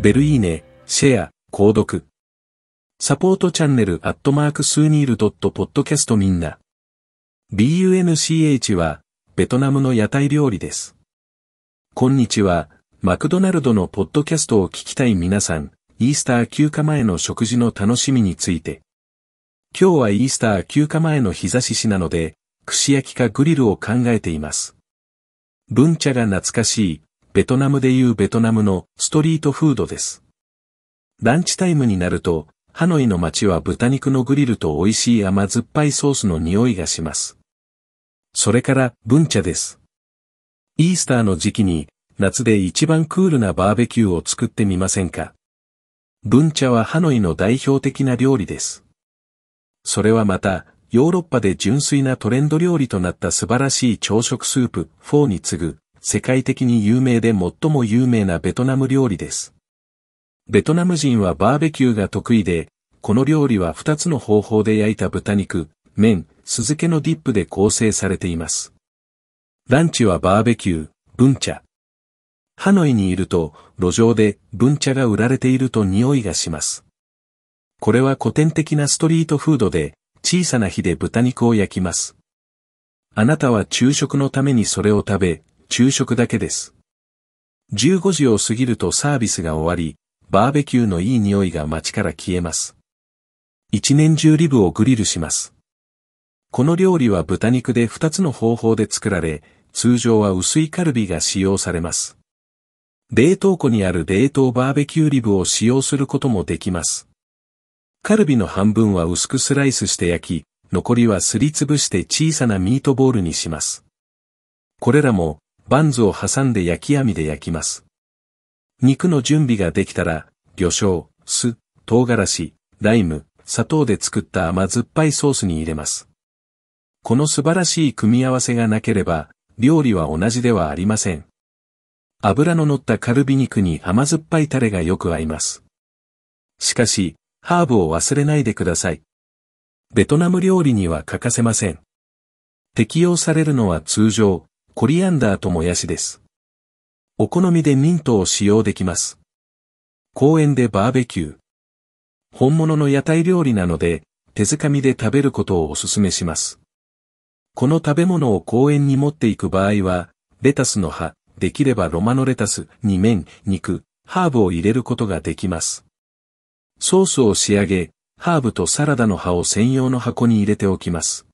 ベルいいね、シェア、購読。サポートチャンネルアットマークスーニールドットポッドキャストみんな。BUNCH は、ベトナムの屋台料理です。こんにちは、マクドナルドのポッドキャストを聞きたい皆さん、イースター休暇前の食事の楽しみについて。今日はイースター休暇前の日差ししなので、串焼きかグリルを考えています。文茶が懐かしい、ベトナムでいうベトナムのストリートフードです。ランチタイムになると、ハノイの街は豚肉のグリルと美味しい甘酸っぱいソースの匂いがします。それから、文茶です。イースターの時期に、夏で一番クールなバーベキューを作ってみませんか文茶はハノイの代表的な料理です。それはまた、ヨーロッパで純粋なトレンド料理となった素晴らしい朝食スープ、フォーに次ぐ、世界的に有名で最も有名なベトナム料理です。ベトナム人はバーベキューが得意で、この料理は2つの方法で焼いた豚肉、麺、酢漬けのディップで構成されています。ランチはバーベキュー、ブンチャ。ハノイにいると、路上でブンチャが売られていると匂いがします。これは古典的なストリートフードで、小さな火で豚肉を焼きます。あなたは昼食のためにそれを食べ、昼食だけです。15時を過ぎるとサービスが終わり、バーベキューのいい匂いが街から消えます。一年中リブをグリルします。この料理は豚肉で2つの方法で作られ、通常は薄いカルビが使用されます。冷凍庫にある冷凍バーベキューリブを使用することもできます。カルビの半分は薄くスライスして焼き、残りはすりつぶして小さなミートボールにします。これらもバンズを挟んで焼き網で焼きます。肉の準備ができたら、魚醤、酢、唐辛子、ライム、砂糖で作った甘酸っぱいソースに入れます。この素晴らしい組み合わせがなければ、料理は同じではありません。油の乗ったカルビ肉に甘酸っぱいタレがよく合います。しかし、ハーブを忘れないでください。ベトナム料理には欠かせません。適用されるのは通常、コリアンダーともやしです。お好みでミントを使用できます。公園でバーベキュー。本物の屋台料理なので、手づかみで食べることをお勧めします。この食べ物を公園に持っていく場合は、レタスの葉、できればロマノレタスに麺、肉、ハーブを入れることができます。ソースを仕上げ、ハーブとサラダの葉を専用の箱に入れておきます。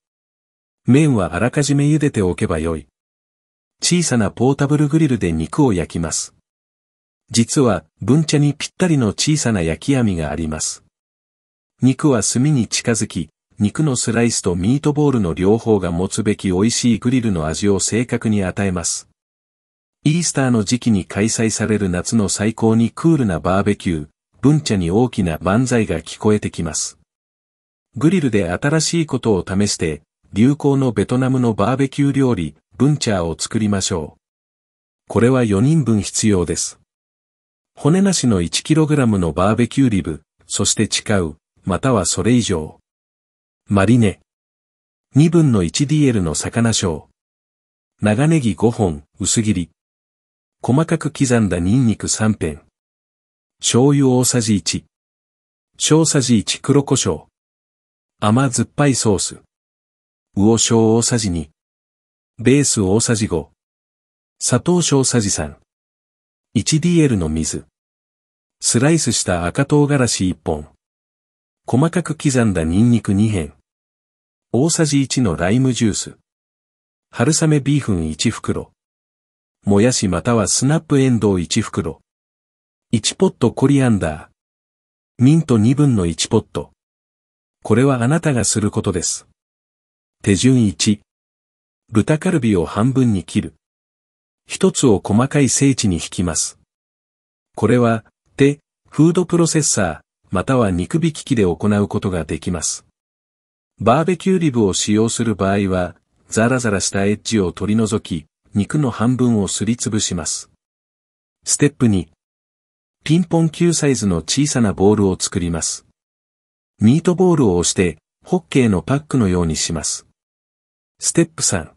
麺はあらかじめ茹でておけばよい。小さなポータブルグリルで肉を焼きます。実は、文茶にぴったりの小さな焼き網があります。肉は炭に近づき、肉のスライスとミートボールの両方が持つべき美味しいグリルの味を正確に与えます。イースターの時期に開催される夏の最高にクールなバーベキュー、文茶に大きな万歳が聞こえてきます。グリルで新しいことを試して、流行のベトナムのバーベキュー料理、文チャーを作りましょう。これは4人分必要です。骨なしの 1kg のバーベキューリブ、そして誓う、またはそれ以上。マリネ。2分の 1DL の魚醤。長ネギ5本、薄切り。細かく刻んだニンニク3片。醤油大さじ1。小さじ1黒胡椒。甘酸っぱいソース。魚醤大さじ2。ベース大さじ5。砂糖小さじ3。1DL の水。スライスした赤唐辛子1本。細かく刻んだニンニク2片。大さじ1のライムジュース。春雨ビーフン1袋。もやしまたはスナップエンドウ1袋。1ポットコリアンダー。ミント2分の1ポット。これはあなたがすることです。手順1。豚カルビを半分に切る。一つを細かい精地に引きます。これは、手、フードプロセッサー、または肉引き機で行うことができます。バーベキューリブを使用する場合は、ザラザラしたエッジを取り除き、肉の半分をすりつぶします。ステップ2。ピンポン球サイズの小さなボールを作ります。ミートボールを押して、ホッケーのパックのようにします。ステップ3。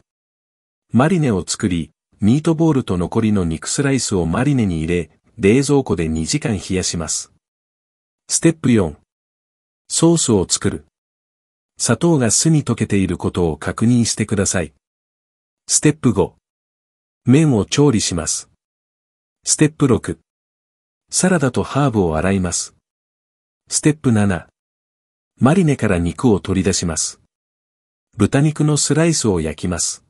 マリネを作り、ミートボールと残りの肉スライスをマリネに入れ、冷蔵庫で2時間冷やします。ステップ4。ソースを作る。砂糖が酢に溶けていることを確認してください。ステップ5。麺を調理します。ステップ6。サラダとハーブを洗います。ステップ7。マリネから肉を取り出します。豚肉のスライスを焼きます。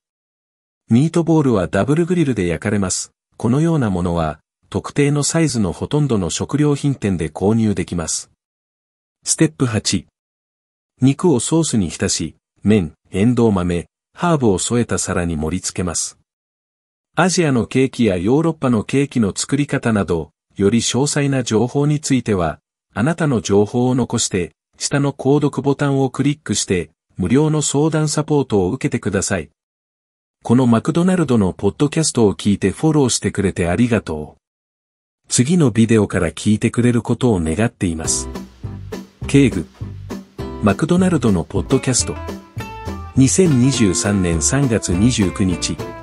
ミートボールはダブルグリルで焼かれます。このようなものは、特定のサイズのほとんどの食料品店で購入できます。ステップ8。肉をソースに浸し、麺、エンドウ豆、ハーブを添えた皿に盛り付けます。アジアのケーキやヨーロッパのケーキの作り方など、より詳細な情報については、あなたの情報を残して、下の購読ボタンをクリックして、無料の相談サポートを受けてください。このマクドナルドのポッドキャストを聞いてフォローしてくれてありがとう。次のビデオから聞いてくれることを願っています。ケーグ。マクドナルドのポッドキャスト。2023年3月29日。